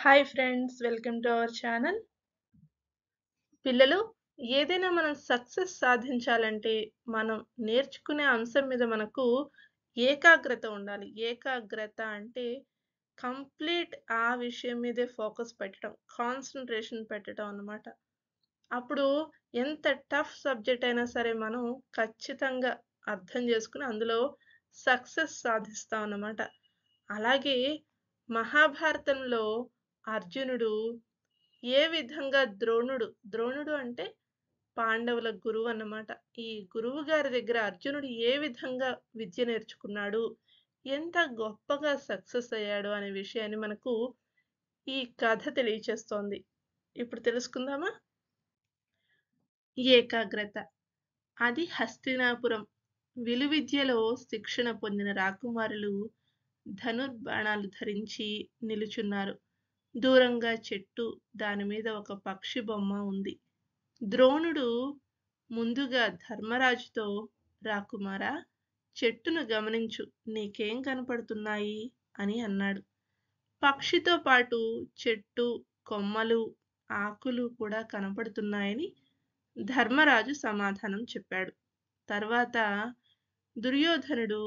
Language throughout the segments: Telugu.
hi friends welcome to our channel పిల్లలు ఏదైనా మనం సక్సెస్ సాధించాలంటే మనం నేర్చుకునే అంశం మీద మనకు ఏకాగ్రత ఉండాలి ఏకాగ్రత అంటే కంప్లీట్ ఆ విషయం మీదే ఫోకస్ పెట్టడం కాన్సన్ట్రేషన్ పెట్టడం అనమాట అప్పుడు ఎంత టఫ్ సబ్జెక్ట్ అయినా సరే మనం ఖచ్చితంగా అర్థం చేసుకుని అందులో సక్సెస్ సాధిస్తాం అన్నమాట అలాగే మహాభారతంలో అర్జునుడు ఏ విధంగా ద్రోణుడు ద్రోణుడు అంటే పాండవుల గురువు అన్నమాట ఈ గురువు గారి దగ్గర అర్జునుడు ఏ విధంగా విద్య నేర్చుకున్నాడు ఎంత గొప్పగా సక్సెస్ అయ్యాడు అనే విషయాన్ని మనకు ఈ కథ తెలియచేస్తోంది ఇప్పుడు తెలుసుకుందామా ఏకాగ్రత అది హస్తినాపురం విలువిద్యలో శిక్షణ పొందిన రాకుమారులు ధనుర్బాణాలు ధరించి నిలుచున్నారు దూరంగా చెట్టు దానిమీద ఒక పక్షి బొమ్మ ఉంది ద్రోణుడు ముందుగా ధర్మరాజుతో రాకుమారా చెట్టును గమనించు నీకేం కనపడుతున్నాయి అని అన్నాడు పక్షితో పాటు చెట్టు కొమ్మలు ఆకులు కూడా కనపడుతున్నాయని ధర్మరాజు సమాధానం చెప్పాడు తర్వాత దుర్యోధనుడు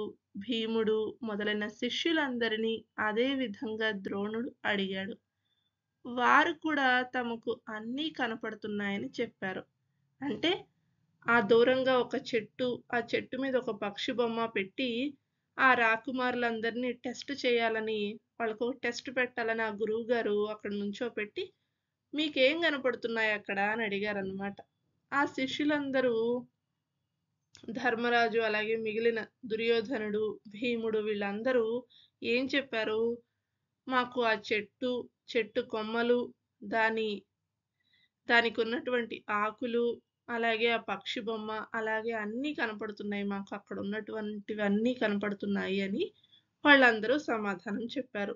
భీముడు మొదలైన శిష్యులందరినీ అదే విధంగా ద్రోణుడు అడిగాడు వారు కూడా తమకు అన్నీ కనపడుతున్నాయని చెప్పారు అంటే ఆ దూరంగా ఒక చెట్టు ఆ చెట్టు మీద ఒక పక్షి బొమ్మ పెట్టి ఆ రాకుమారులందరినీ టెస్ట్ చేయాలని వాళ్ళకు టెస్ట్ పెట్టాలని ఆ గురువు గారు అక్కడ నుంచో పెట్టి మీకేం కనపడుతున్నాయి అక్కడ అని అడిగారు అనమాట ఆ శిష్యులందరూ ధర్మరాజు అలాగే మిగిలిన దుర్యోధనుడు భీముడు వీళ్ళందరూ ఏం చెప్పారు మాకు ఆ చెట్టు చెట్టు కొమ్మలు దాని దానికి ఉన్నటువంటి ఆకులు అలాగే ఆ పక్షి బొమ్మ అలాగే అన్నీ కనపడుతున్నాయి మాకు అక్కడ ఉన్నటువంటివి అన్నీ కనపడుతున్నాయి అని వాళ్ళందరూ సమాధానం చెప్పారు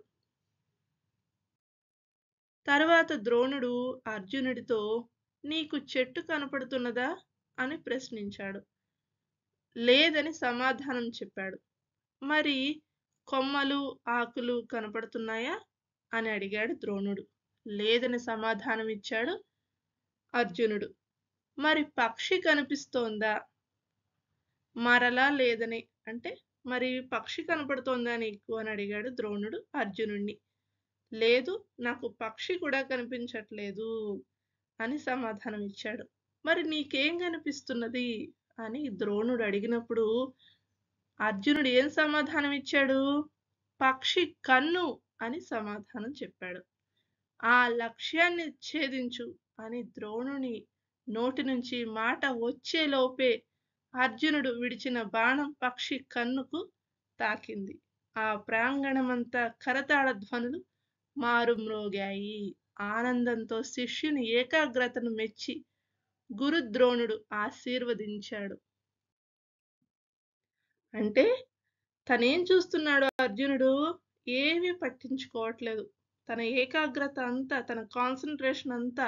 తర్వాత ద్రోణుడు అర్జునుడితో నీకు చెట్టు కనపడుతున్నదా అని ప్రశ్నించాడు లేదని సమాధానం చెప్పాడు మరి కొమ్మలు ఆకులు కనపడుతున్నాయా అని అడిగాడు ద్రోణుడు లేదని సమాధానం ఇచ్చాడు అర్జునుడు మరి పక్షి కనిపిస్తోందా మరలా లేదని అంటే మరి పక్షి కనపడుతోందా నీకు అని అడిగాడు ద్రోణుడు అర్జునుడిని లేదు నాకు పక్షి కూడా కనిపించట్లేదు అని సమాధానం ఇచ్చాడు మరి నీకేం కనిపిస్తున్నది అని ద్రోణుడు అడిగినప్పుడు అర్జునుడు ఏం సమాధానం ఇచ్చాడు పక్షి కన్ను అని సమాధానం చెప్పాడు ఆ లక్ష్యాన్ని ఛేదించు అని ద్రోణుని నోటి నుంచి మాట వచ్చేలోపే అర్జునుడు విడిచిన బాణం పక్షి కన్నుకు తాకింది ఆ ప్రాంగణమంతా కరతాళ ధ్వనులు మారుమ్రోగాయి ఆనందంతో శిష్యుని ఏకాగ్రతను మెచ్చి గురుద్రోణుడు ఆశీర్వదించాడు అంటే తనేం చూస్తున్నాడు అర్జునుడు ఏమీ పట్టించుకోవట్లేదు తన ఏకాగ్రత అంతా తన కాన్సన్ట్రేషన్ అంతా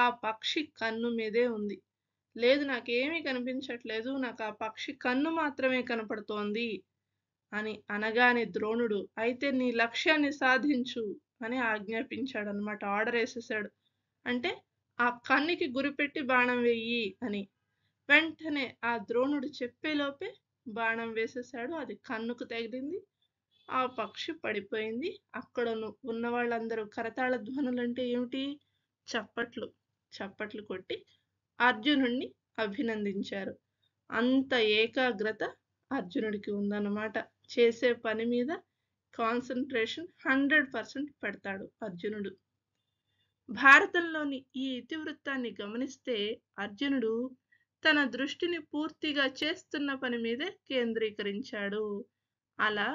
ఆ పక్షి కన్ను మీదే ఉంది లేదు నాకేమీ కనిపించట్లేదు నాకు ఆ పక్షి కన్ను మాత్రమే కనపడుతోంది అని అనగానే ద్రోణుడు అయితే నీ లక్ష్యాన్ని సాధించు అని ఆజ్ఞాపించాడు అనమాట ఆర్డర్ వేసేసాడు అంటే ఆ కన్నుకి గురిపెట్టి బాణం వెయ్యి అని వెంటనే ఆ ద్రోణుడు చెప్పేలోపే బాణం వేసేసాడు అది కన్నుకు తగిలింది ఆ పక్షి పడిపోయింది అక్కడ ఉన్న వాళ్ళందరూ కరతాళ ధ్వనులు అంటే ఏమిటి చప్పట్లు చప్పట్లు కొట్టి అర్జునుడిని అభినందించారు అంత ఏకాగ్రత అర్జునుడికి ఉందన్నమాట చేసే పని మీద కాన్సన్ట్రేషన్ హండ్రెడ్ పర్సెంట్ పెడతాడు అర్జునుడు భారతంలోని ఈ ఇతివృత్తాన్ని గమనిస్తే అర్జునుడు తన దృష్టిని పూర్తిగా చేస్తున్న పని మీదే కేంద్రీకరించాడు అలా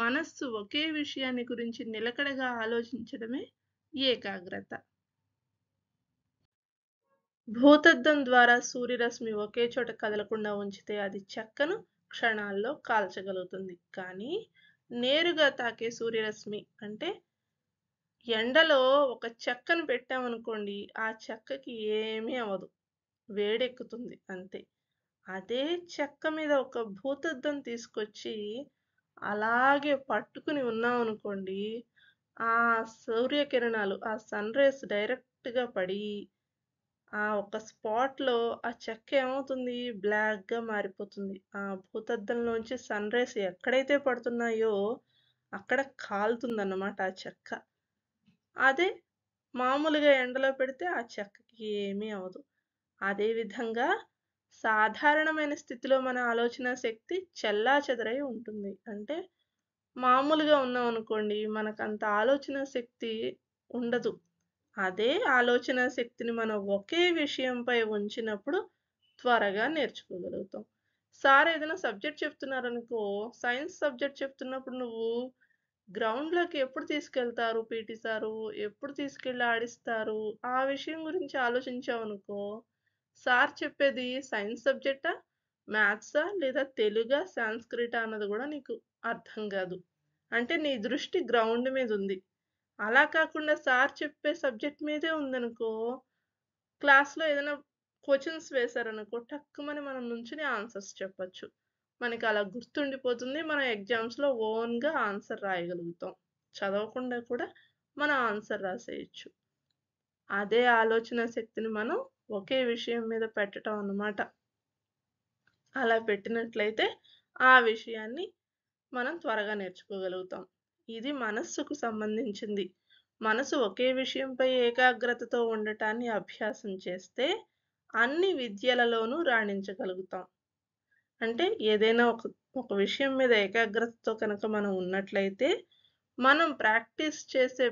మనస్సు ఒకే విషయాన్ని గురించి నిలకడగా ఆలోచించడమే ఏకాగ్రత భూతద్దం ద్వారా సూర్యరశ్మి ఒకే చోట కదలకుండా ఉంచితే అది చెక్కను క్షణాల్లో కాల్చగలుగుతుంది కానీ నేరుగా తాకే సూర్యరశ్మి అంటే ఎండలో ఒక చెక్కను పెట్టామనుకోండి ఆ చెక్కకి ఏమీ అవ్వదు వేడెక్కుతుంది అంతే అదే చెక్క మీద ఒక భూతద్దం తీసుకొచ్చి అలాగే పట్టుకుని ఉన్నాం అనుకోండి ఆ సూర్యకిరణాలు ఆ సన్ రేస్ డైరెక్ట్గా పడి ఆ ఒక స్పాట్లో ఆ చెక్క ఏమవుతుంది బ్లాక్గా మారిపోతుంది ఆ భూతద్దంలోంచి సన్ రేస్ ఎక్కడైతే పడుతున్నాయో అక్కడ కాలుతుందన్నమాట ఆ చెక్క అదే మామూలుగా ఎండలో పెడితే ఆ చెక్కకి ఏమీ అవదు అదేవిధంగా సాధారణమైన స్థితిలో మన ఆలోచన శక్తి చెల్లా చెదరై ఉంటుంది అంటే మామూలుగా ఉన్నాం అనుకోండి మనకంత ఆలోచన శక్తి ఉండదు అదే ఆలోచన శక్తిని మనం ఒకే విషయంపై ఉంచినప్పుడు త్వరగా నేర్చుకోగలుగుతాం సార్ ఏదైనా సబ్జెక్ట్ చెప్తున్నారనుకో సైన్స్ సబ్జెక్ట్ చెప్తున్నప్పుడు నువ్వు గ్రౌండ్లోకి ఎప్పుడు తీసుకెళ్తారు పీటీ సారు ఎప్పుడు తీసుకెళ్ళి ఆడిస్తారు ఆ విషయం గురించి ఆలోచించావనుకో సార్ చెప్పేది సైన్స్ సబ్జెక్టా మ్యాథ్సా లేదా తెలుగా సాంస్క్రిటా అన్నది కూడా నీకు అర్థం కాదు అంటే నీ దృష్టి గ్రౌండ్ మీద ఉంది అలా కాకుండా సార్ చెప్పే సబ్జెక్ట్ మీదే ఉందనుకో క్లాస్లో ఏదైనా క్వశ్చన్స్ వేశారనుకో టక్కుమని మనం నుంచి ఆన్సర్స్ చెప్పచ్చు మనకి అలా గుర్తుండిపోతుంది మనం ఎగ్జామ్స్లో ఓన్గా ఆన్సర్ రాయగలుగుతాం చదవకుండా కూడా మనం ఆన్సర్ రాసేయచ్చు అదే ఆలోచన శక్తిని మనం ఒకే విషయం మీద పెట్టడం అన్నమాట అలా పెట్టినట్లయితే ఆ విషయాన్ని మనం త్వరగా నేర్చుకోగలుగుతాం ఇది మనస్సుకు సంబంధించింది మనసు ఒకే విషయంపై ఏకాగ్రతతో ఉండటాన్ని అభ్యాసం చేస్తే అన్ని విద్యలలోనూ రాణించగలుగుతాం అంటే ఏదైనా ఒక ఒక విషయం మీద ఏకాగ్రతతో కనుక మనం ఉన్నట్లయితే మనం ప్రాక్టీస్ చేసే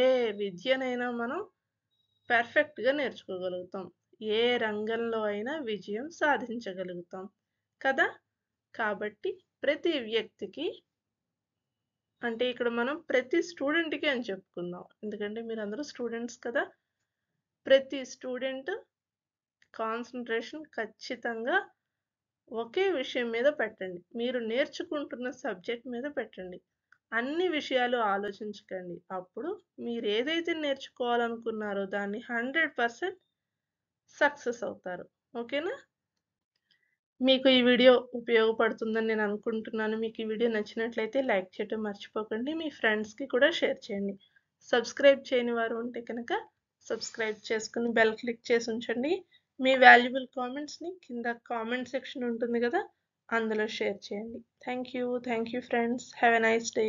ఏ విద్యనైనా మనం పర్ఫెక్ట్గా నేర్చుకోగలుగుతాం ఏ రంగంలో అయినా విజయం సాధించగలుగుతాం కదా కాబట్టి ప్రతి వ్యక్తికి అంటే ఇక్కడ మనం ప్రతి స్టూడెంట్కి అని చెప్పుకుందాం ఎందుకంటే మీరు అందరూ స్టూడెంట్స్ కదా ప్రతి స్టూడెంట్ కాన్సన్ట్రేషన్ ఖచ్చితంగా ఒకే విషయం మీద పెట్టండి మీరు నేర్చుకుంటున్న సబ్జెక్ట్ మీద పెట్టండి అన్ని విషయాలు ఆలోచించకండి అప్పుడు మీరు ఏదైతే నేర్చుకోవాలనుకున్నారో దాన్ని హండ్రెడ్ పర్సెంట్ సక్సెస్ అవుతారు ఓకేనా మీకు ఈ వీడియో ఉపయోగపడుతుందని నేను అనుకుంటున్నాను మీకు ఈ వీడియో నచ్చినట్లయితే లైక్ చేయటం మర్చిపోకండి మీ ఫ్రెండ్స్కి కూడా షేర్ చేయండి సబ్స్క్రైబ్ చేయని వారు ఉంటే కనుక సబ్స్క్రైబ్ చేసుకుని బెల్ క్లిక్ చేసి ఉంచండి మీ వాల్యుబుల్ కామెంట్స్ని కింద కామెంట్ సెక్షన్ ఉంటుంది కదా అందులో షేర్ చేయండి thank you thank you friends have a nice day